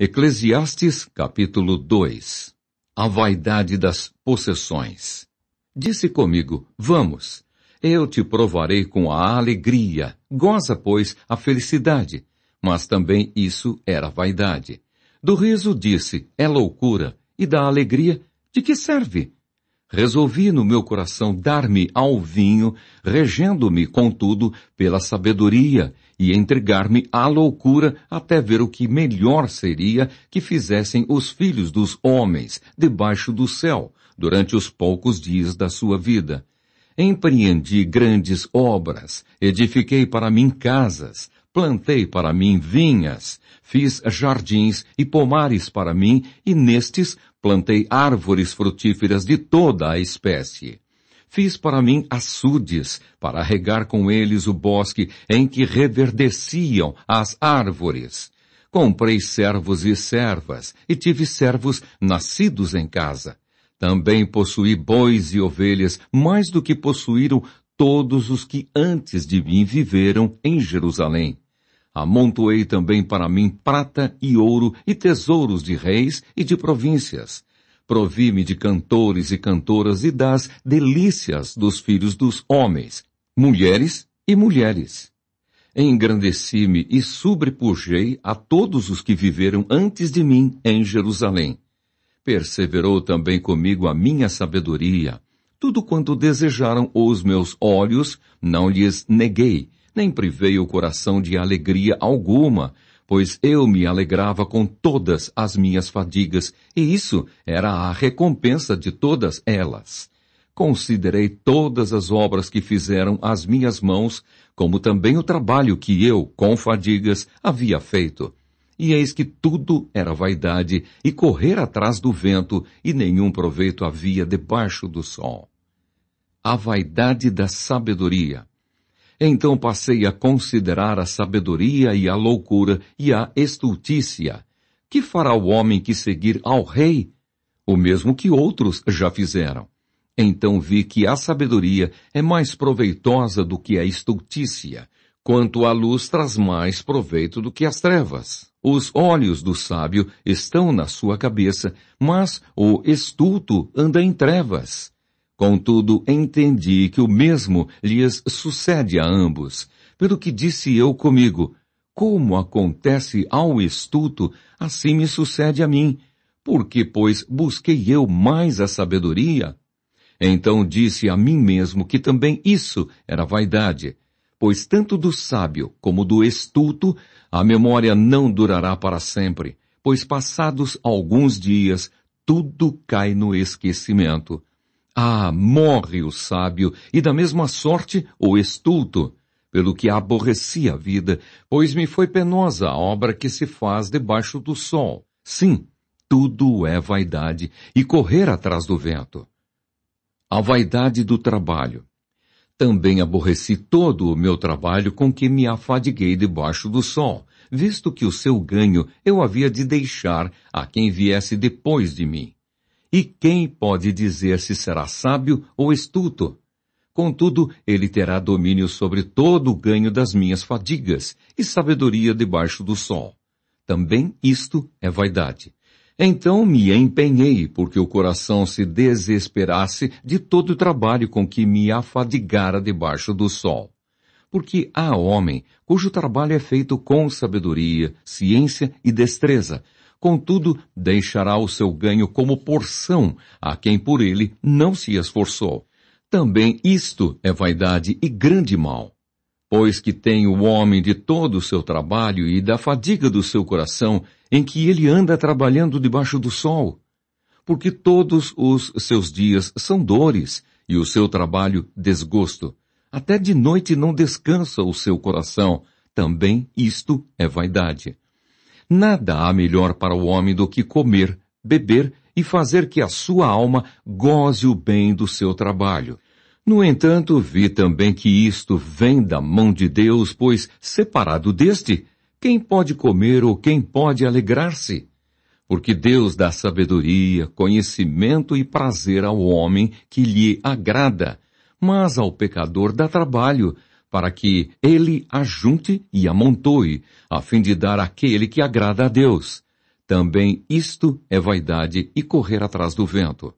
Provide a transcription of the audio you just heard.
Eclesiastes capítulo 2 A vaidade das possessões. Disse comigo, vamos, eu te provarei com a alegria, goza, pois, a felicidade. Mas também isso era vaidade. Do riso disse, é loucura, e da alegria, de que serve? Resolvi no meu coração dar-me ao vinho, regendo-me, contudo, pela sabedoria e entregar-me à loucura até ver o que melhor seria que fizessem os filhos dos homens debaixo do céu durante os poucos dias da sua vida. Empreendi grandes obras, edifiquei para mim casas, Plantei para mim vinhas, fiz jardins e pomares para mim, e nestes plantei árvores frutíferas de toda a espécie. Fiz para mim açudes, para regar com eles o bosque em que reverdeciam as árvores. Comprei servos e servas, e tive servos nascidos em casa. Também possuí bois e ovelhas, mais do que possuíram todos os que antes de mim viveram em Jerusalém. Amontoei também para mim prata e ouro e tesouros de reis e de províncias. Provi-me de cantores e cantoras e das delícias dos filhos dos homens, mulheres e mulheres. Engrandeci-me e sobrepujei a todos os que viveram antes de mim em Jerusalém. Perseverou também comigo a minha sabedoria. Tudo quanto desejaram os meus olhos, não lhes neguei, nem privei o coração de alegria alguma, pois eu me alegrava com todas as minhas fadigas, e isso era a recompensa de todas elas. Considerei todas as obras que fizeram as minhas mãos, como também o trabalho que eu, com fadigas, havia feito. E eis que tudo era vaidade e correr atrás do vento, e nenhum proveito havia debaixo do sol. A vaidade da sabedoria. Então passei a considerar a sabedoria e a loucura e a estultícia. Que fará o homem que seguir ao rei? O mesmo que outros já fizeram. Então vi que a sabedoria é mais proveitosa do que a estultícia, quanto a luz traz mais proveito do que as trevas. Os olhos do sábio estão na sua cabeça, mas o estulto anda em trevas. Contudo, entendi que o mesmo lhes sucede a ambos, pelo que disse eu comigo, como acontece ao estuto, assim me sucede a mim, porque, pois, busquei eu mais a sabedoria? Então disse a mim mesmo que também isso era vaidade, pois tanto do sábio como do estuto a memória não durará para sempre, pois passados alguns dias tudo cai no esquecimento. Ah, morre o sábio, e da mesma sorte o estulto, pelo que aborreci a vida, pois me foi penosa a obra que se faz debaixo do sol. Sim, tudo é vaidade, e correr atrás do vento. A vaidade do trabalho. Também aborreci todo o meu trabalho com que me afadiguei debaixo do sol, visto que o seu ganho eu havia de deixar a quem viesse depois de mim. E quem pode dizer se será sábio ou estuto? Contudo, ele terá domínio sobre todo o ganho das minhas fadigas e sabedoria debaixo do sol. Também isto é vaidade. Então me empenhei, porque o coração se desesperasse de todo o trabalho com que me afadigara debaixo do sol. Porque há homem cujo trabalho é feito com sabedoria, ciência e destreza, Contudo, deixará o seu ganho como porção a quem por ele não se esforçou. Também isto é vaidade e grande mal. Pois que tem o homem de todo o seu trabalho e da fadiga do seu coração em que ele anda trabalhando debaixo do sol. Porque todos os seus dias são dores e o seu trabalho desgosto. Até de noite não descansa o seu coração. Também isto é vaidade. Nada há melhor para o homem do que comer, beber e fazer que a sua alma goze o bem do seu trabalho. No entanto, vi também que isto vem da mão de Deus, pois, separado deste, quem pode comer ou quem pode alegrar-se? Porque Deus dá sabedoria, conhecimento e prazer ao homem que lhe agrada, mas ao pecador dá trabalho, para que ele ajunte e amontoe, a fim de dar aquele que agrada a Deus. Também isto é vaidade e correr atrás do vento.